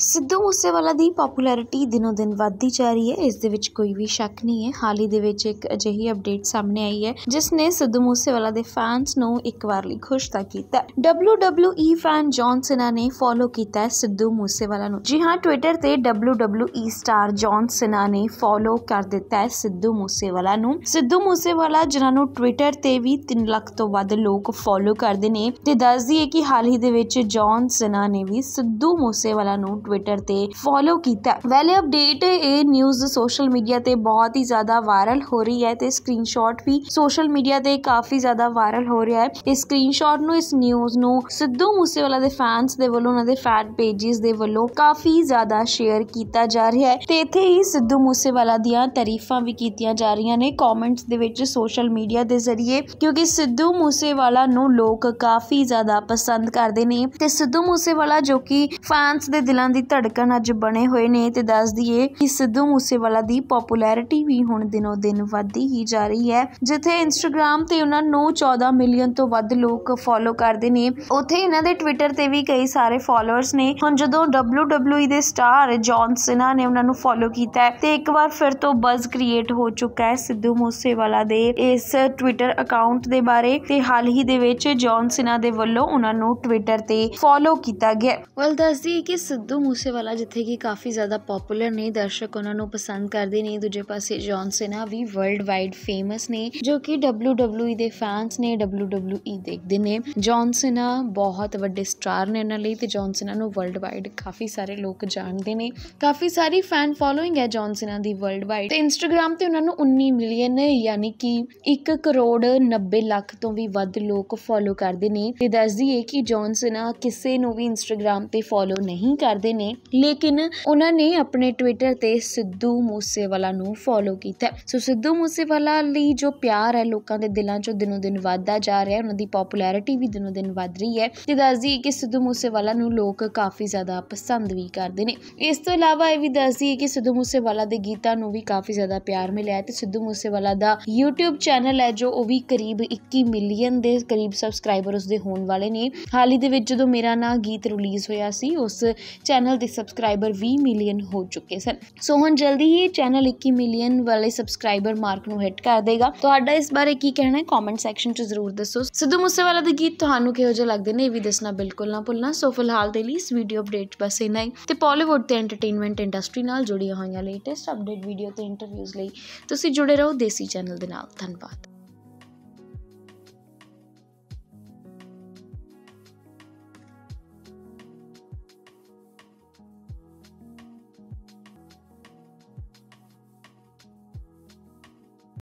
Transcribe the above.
ਸਿੱਧੂ ਮੂਸੇਵਾਲਾ ਦੀ ਪਪੂਲੈਰਿਟੀ ਦਿਨੋ-ਦਿਨ ਵਧਦੀ ਜਾ ਰਹੀ ਹੈ ਇਸ ਦੇ ਵਿੱਚ ਕੋਈ ਵੀ ਸ਼ੱਕ ਨਹੀਂ ਹੈ ਹਾਲ ਹੀ ਦੇ ਵਿੱਚ ਇੱਕ ਅਜਿਹੀ ਅਪਡੇਟ ਸਾਹਮਣੇ ਆਈ ਹੈ ਜਿਸ ਨੇ ਸਿੱਧੂ ਮੂਸੇਵਾਲਾ ਦੇ ਫੈਨਸ ਨੂੰ ਇੱਕ ਵਾਰ ਲਈ ਖੁਸ਼ ਤਾਂ ਕੀਤਾ WWE ਫੈਨ ਜੌਨ ਸਿਨਾ ਨੇ ਫੋਲੋ ਕੀਤਾ ਹੈ ਸਿੱਧੂ ਮੂਸੇਵਾਲਾ ਨੂੰ ਜੀ ਹਾਂ ਟਵਿੱਟਰ ਤੇ WWE ਸਟਾਰ ਜੌਨ ਸਿਨਾ ਨੇ ਫੋਲੋ ਕਰ ਦਿੱਤਾ ਹੈ ਸਿੱਧੂ ਮੂਸੇਵਾਲਾ ਨੂੰ ਸਿੱਧੂ ਮੂਸੇਵਾਲਾ ਜਿਨ੍ਹਾਂ ਨੂੰ ਟਵਿੱਟਰ ਤੇ ਵੀ 3 ਲੱਖ ਤੋਂ ਵੱਧ ਲੋਕ ਫੋਲੋ ਕਰਦੇ ਨੇ ਤੇ ਦੱਸਦੀ ਹੈ ਕਿ ਹਾਲ ਹੀ ਦੇ ਵਿੱਚ ਜੌਨ ਸਿਨਾ ਨੇ ਵੀ ਸਿੱਧੂ ਮੂਸੇਵਾਲਾ ਨੂੰ ਟਵਿੱਟਰ ਤੇ ਫੋਲੋ ਕੀਤਾ ਵੈਲੇ ਅਪਡੇਟ ਇਹ ਨਿਊਜ਼ ਸੋਸ਼ਲ ਮੀਡੀਆ ਤੇ ਬਹੁਤ ਹੀ ਜ਼ਿਆਦਾ ਵਾਇਰਲ ਹੋ ਰਹੀ ਹੈ ਤੇ ਸਕਰੀਨਸ਼ਾਟ ਵੀ ਸੋਸ਼ਲ ਮੀਡੀਆ ਤੇ ਕਾਫੀ ਜ਼ਿਆਦਾ ਵਾਇਰਲ ਹੋ ਰਿਹਾ ਹੈ ਇਸ ਸਕਰੀਨਸ਼ਾਟ ਨੂੰ ਇਸ ਨਿਊਜ਼ ਨੂੰ ਸਿੱਧੂ ਮੂਸੇਵਾਲਾ ਦੇ ਫੈਨਸ ਦੇ ਵੱਲੋਂ ਉਹਨਾਂ ਦੇ ਫੈਨ ਪੇजेस ਦੇ ਵੱਲੋਂ ਕਾਫੀ ਜ਼ਿਆਦਾ ਸ਼ੇਅਰ ਕੀਤਾ ਜਾ ਰਿਹਾ ਹੈ ਤੇ ਇੱਥੇ ਹੀ ਸਿੱਧੂ ਮੂਸੇਵਾਲਾ ਦੀਆਂ ਤਾਰੀਫਾਂ ਵੀ ਕੀਤੀਆਂ ਜਾ ਰਹੀਆਂ ਨੇ ਕਮੈਂਟਸ ਦੇ ਵਿੱਚ ਸੋਸ਼ਲ ਮੀਡੀਆ ਦੇ ਜ਼ਰੀਏ ਕਿਉਂਕਿ ਸਿੱਧੂ ਮੂਸੇਵਾਲਾ ਨੂੰ ਲੋਕ ਕਾਫੀ ਜ਼ਿਆਦਾ ਪਸੰਦ ਕਰਦੇ ਨੇ ਤੇ ਸਿੱਧੂ ਮੂਸੇਵਾਲਾ ਜੋ ਕਿ ਫੈਨਸ ਦੇ ਦਿਲਾਂ ਦੀ ਧੜਕਣ ਅੱਜ ਬਣੇ ਹੋਏ ਨੇ ਤੇ ਦੱਸ ਦਈਏ ਕਿ ਸਿੱਧੂ ਮੂਸੇਵਾਲਾ ਦੀ ਪੋਪੂਲੈਰਿਟੀ ਵੀ ਹੁਣ ਦਿਨੋ ਦਿਨ ਵਧਦੀ ਹੀ ਜਾ ਰਹੀ ਹੈ ਜਿੱਥੇ ਇੰਸਟਾਗ੍ਰam ਤੇ ਉਹਨਾਂ ਨੂੰ 14 ਮਿਲੀਅਨ ਤੋਂ ਵੱਧ ਲੋਕ ਫੋਲੋ ਕਰਦੇ ਨੇ ਉੱਥੇ ਇਹਨਾਂ ਦੇ ਟਵਿੱਟਰ ਤੇ ਵੀ ਕਈ ਸਾਰੇ ਫਾਲੋਅਰਸ ਨੇ ਹੁਣ ਜਦੋਂ WWE ਦੇ ਸਟਾਰ ਜੌਨ ਸਿਨਾ ਨੇ ਉਹਨਾਂ ਨੂੰ ਫੋਲੋ ਕੀਤਾ ਹੈ ਤੇ ਇੱਕ ਵਾਰ ਫਿਰ ਤੋਂ ਬਜ਼ ਕ੍ਰੀਏਟ ਹੋ ਚੁੱਕਾ ਹੈ ਸਿੱਧੂ ਮੂਸੇਵਾਲਾ ਦੇ ਇਸ ਟਵਿੱਟਰ ਅਕਾਊਂਟ ਦੇ ਬਾਰੇ ਤੇ ਹਾਲ ਹੀ ਦੇ ਵਿੱਚ ਜੌਨ ਸਿਨਾ ਦੇ ਵੱਲੋਂ ਉਹਨਾਂ ਨੂੰ ਟਵਿੱਟਰ ਤੇ ਫੋਲੋ ਕੀਤਾ ਗਿਆ ਵੱਲ ਦੱਸਦੀ ਕਿ ਸਿੱਧੂ ਮੂਸੇਵਾਲਾ ਜਿੱਥੇ ਕਿ ਕਾਫੀ ਜ਼ਿਆਦਾ ਪਪੂਲਰ ਨੇ ਦਰਸ਼ਕ ਉਹਨਾਂ ਨੂੰ ਪਸੰਦ ਕਰਦੇ ਨੇ ਦੂਜੇ ਪਾਸੇ ਜੌਨ ਸਿਨਾ ਵੀ ਵਰਲਡ ਵਾਈਡ ਫੇਮਸ ਨੇ ਜੋ ਕਿ WWE ਦੇ ਫੈਨਸ ਨੇ WWE ਦੇਖਦੇ ਨੇ ਜੌਨ ਸਿਨਾ ਬਹੁਤ ਵੱਡੇ ਸਟਾਰ ਨੇ ਉਹਨਾਂ ਲਈ ਤੇ ਜੌਨ ਸੇਨਾ ਨੂੰ ਵਰਲਡ ਵਾਈਡ ਕਾਫੀ ਸਾਰੇ ਲੋਕ ਜਾਣਦੇ ਨੇ ਕਾਫੀ ਸਾਰੀ ਫੈਨ ਫੋਲੋਇੰਗ ਹੈ ਜੌਨ ਸੇਨਾ ਦੀ ਵਰਲਡ ਵਾਈਡ ਤੇ ਇੰਸਟਾਗ੍ਰam ਤੇ ਉਹਨਾਂ ਨੂੰ 19 ਮਿਲੀਅਨ ਯਾਨੀ ਕਿ 1 ਕਰੋੜ 90 ਲੱਖ ਤੋਂ ਵੀ ਵੱਧ ਲੋਕ ਫੋਲੋ ਕਰਦੇ ਨੇ ਤੇ ਦੱਸਦੀ ਹੈ ਕਿ ਜੌਨ ਸੇਨਾ ਕਿਸੇ ਨੂੰ ਵੀ ਇੰਸਟਾਗ੍ਰam ਤੇ ਫੋਲੋ ਨਹੀਂ ਕਰਦੇ ਨੇ ਲੇਕਿਨ ਉਹਨਾਂ ਨੇ ਆਪਣੇ ਟਵਿੱਟਰ ਤੇ ਸਿੱਧੂ ਮੂਸੇਵਾਲਾ ਨੂੰ ਫੋਲੋ ਕੀਤਾ ਸੋ ਸਿੱਧੂ ਮੂਸੇਵਾਲਾ ਲਈ ਜੋ ਪਿਆਰ ਹੈ ਲੋਕਾਂ ਦੇ ਦਿਲਾਂ 'ਚੋਂ ਦਿਨੋਂ ਦਿਨ ਵਧਦਾ ਜਾ ਰਿਹਾ ਉਹਨਾਂ ਦੀ ਪਪੂਲੈਰਿਟੀ ਵੀ ਦਿਨੋਂ ਦਿਨ ਵਧ ਰਹੀ ਹੈ ਤੇ ਦੱਸਦੀ ਕਿ ਸਿੱਧੂ ਮੂਸੇਵਾਲਾ ਨੂੰ ਲੋਕ ਕਾਫੀ ਜ਼ਿਆਦਾ ਪਸੰਦ ਵੀ ਕਰਦੇ ਨੇ ਇਸ ਤੋਂ ਇਲਾਵਾ ਇਹ ਵੀ ਦੱਸਦੀ ਕਿ ਸਿੱਧੂ ਮੂਸੇਵਾਲਾ ਦੇ ਗੀਤਾਂ ਨੂੰ ਵੀ ਕਾਫੀ ਜ਼ਿਆਦਾ ਪਿਆਰ ਮਿਲਿਆ ਹੈ ਤੇ ਸਿੱਧੂ ਮੂਸੇਵਾਲਾ ਦਾ YouTube ਚੈਨਲ ਹੈ ਜੋ ਉਹ ਵੀ ਕਰੀਬ 21 ਮਿਲੀਅਨ ਦੇ ਕਰੀਬ ਸਬਸਕ੍ਰਾਈਬਰ ਉਸਦੇ ਹੋਣ ਵਾਲੇ ਨੇ ਹਾਲ ਹੀ ਦੇ ਵਿੱਚ ਜਦੋਂ ਮੇਰਾ ਨਾ ਗੀਤ ਰਿਲੀਜ਼ ਹੋਇਆ ਸੀ ਉਸ ਚੈਨਲ ਚੈਨਲ ਦੇ ਸਬਸਕ੍ਰਾਈਬਰ 20 ਮਿਲੀਅਨ ਹੋ ਚੁੱਕੇ ਸਨ ਸੋ ਹੁਣ ਜਲਦੀ ਹੀ ਇਹ ਚੈਨਲ 21 ਮਿਲੀਅਨ ਵਾਲੇ ਸਬਸਕ੍ਰਾਈਬਰ ਮਾਰਕ ਨੂੰ ਹਿੱਟ ਕਰ ਦੇਗਾ ਤੁਹਾਡਾ ਇਸ ਬਾਰੇ ਕੀ ਕਹਿਣਾ ਹੈ ਕਮੈਂਟ ਸੈਕਸ਼ਨ 'ਚ ਜ਼ਰੂਰ ਦੱਸੋ ਸਿੱਧੂ ਮੂਸੇਵਾਲਾ ਦੇ ਗੀਤ ਤੁਹਾਨੂੰ ਕਿਹੋ ਜਿਹੇ ਲੱਗਦੇ ਨੇ ਇਹ ਵੀ ਦੱਸਣਾ ਬਿਲਕੁਲ ਨਾ ਭੁੱਲਣਾ ਸੋ ਫਿਲਹਾਲ ਦੇ ਲਈ ਇਸ ਵੀਡੀਓ ਅਪਡੇਟ ਬਸ ਇਨਾ ਹੀ ਤੇ ਪੋਲੀਵੁੱਡ ਤੇ ਐਂਟਰਟੇਨਮੈਂਟ ਇੰਡਸਟਰੀ ਨਾਲ ਜੁੜੀਆਂ ਹੋਈਆਂ ਲੇਟੈਸਟ ਅਪਡੇਟ ਵੀਡੀਓ ਤੇ ਇੰਟਰਵਿਊਜ਼ ਲਈ ਤੁਸੀਂ ਜੁੜੇ ਰਹੋ ਦੇਸੀ ਚੈਨਲ ਦੇ ਨਾਲ ਧੰਨਵਾਦ